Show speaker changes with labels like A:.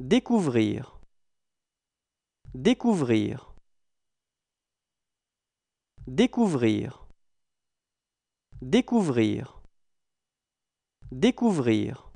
A: Découvrir. Découvrir. Découvrir. Découvrir. Découvrir.